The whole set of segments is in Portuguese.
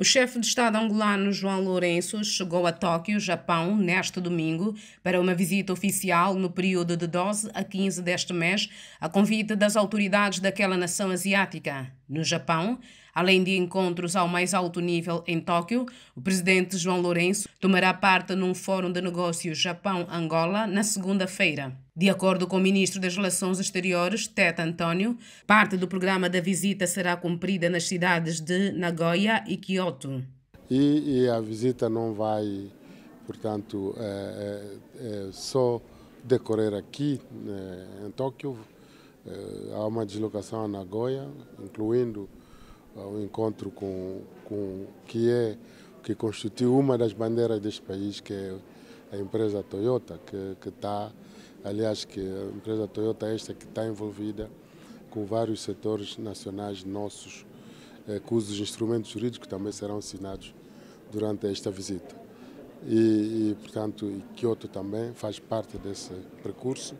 O chefe de Estado angolano João Lourenço chegou a Tóquio, Japão, neste domingo, para uma visita oficial no período de 12 a 15 deste mês, a convite das autoridades daquela nação asiática. No Japão, além de encontros ao mais alto nível em Tóquio, o presidente João Lourenço tomará parte num fórum de negócios Japão-Angola na segunda-feira. De acordo com o ministro das Relações Exteriores, Teta António, parte do programa da visita será cumprida nas cidades de Nagoya e Kyoto. E, e a visita não vai, portanto, é, é, é, só decorrer aqui né, em Tóquio, eh, há uma deslocação a Nagoya, incluindo eh, o encontro com, com que é que constitui uma das bandeiras deste país, que é a empresa Toyota, que está, aliás, que a empresa Toyota é esta que está envolvida com vários setores nacionais nossos, eh, cujos instrumentos jurídicos também serão assinados durante esta visita. E, e portanto, e Kyoto também faz parte desse percurso.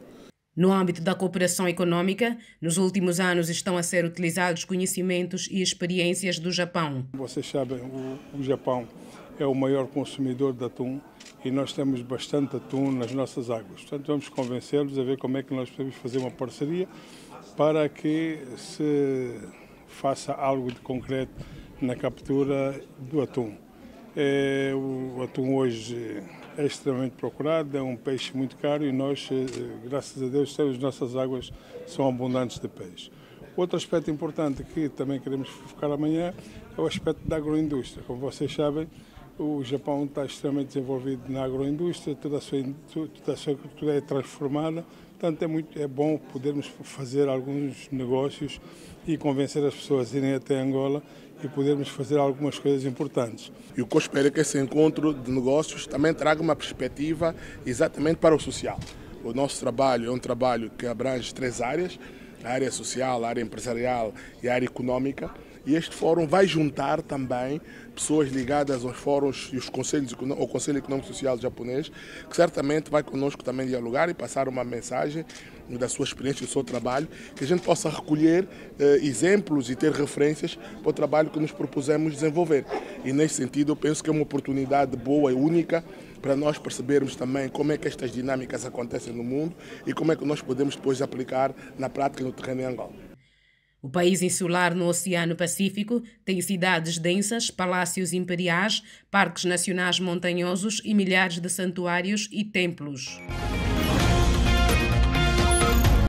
No âmbito da cooperação econômica, nos últimos anos estão a ser utilizados conhecimentos e experiências do Japão. Vocês sabem, o, o Japão é o maior consumidor de atum e nós temos bastante atum nas nossas águas. Portanto, vamos convencê-los a ver como é que nós podemos fazer uma parceria para que se faça algo de concreto na captura do atum. É, o atum hoje é extremamente procurado, é um peixe muito caro e nós, eh, eh, graças a Deus, as nossas águas são abundantes de peixe. Outro aspecto importante que também queremos focar amanhã é o aspecto da agroindústria. Como vocês sabem, o Japão está extremamente desenvolvido na agroindústria, toda a sua, toda a sua agricultura é transformada, portanto é, muito, é bom podermos fazer alguns negócios e convencer as pessoas a irem até Angola e podermos fazer algumas coisas importantes. E o que eu espero é que esse encontro de negócios também traga uma perspectiva exatamente para o social. O nosso trabalho é um trabalho que abrange três áreas, a área social, a área empresarial e a área econômica. E este fórum vai juntar também pessoas ligadas aos fóruns e os conselhos, ao Conselho Econômico Social japonês, que certamente vai conosco também dialogar e passar uma mensagem da sua experiência, do seu trabalho, que a gente possa recolher eh, exemplos e ter referências para o trabalho que nos propusemos desenvolver. E nesse sentido, eu penso que é uma oportunidade boa e única para nós percebermos também como é que estas dinâmicas acontecem no mundo e como é que nós podemos depois aplicar na prática no terreno em Angola. O país insular no Oceano Pacífico tem cidades densas, palácios imperiais, parques nacionais montanhosos e milhares de santuários e templos.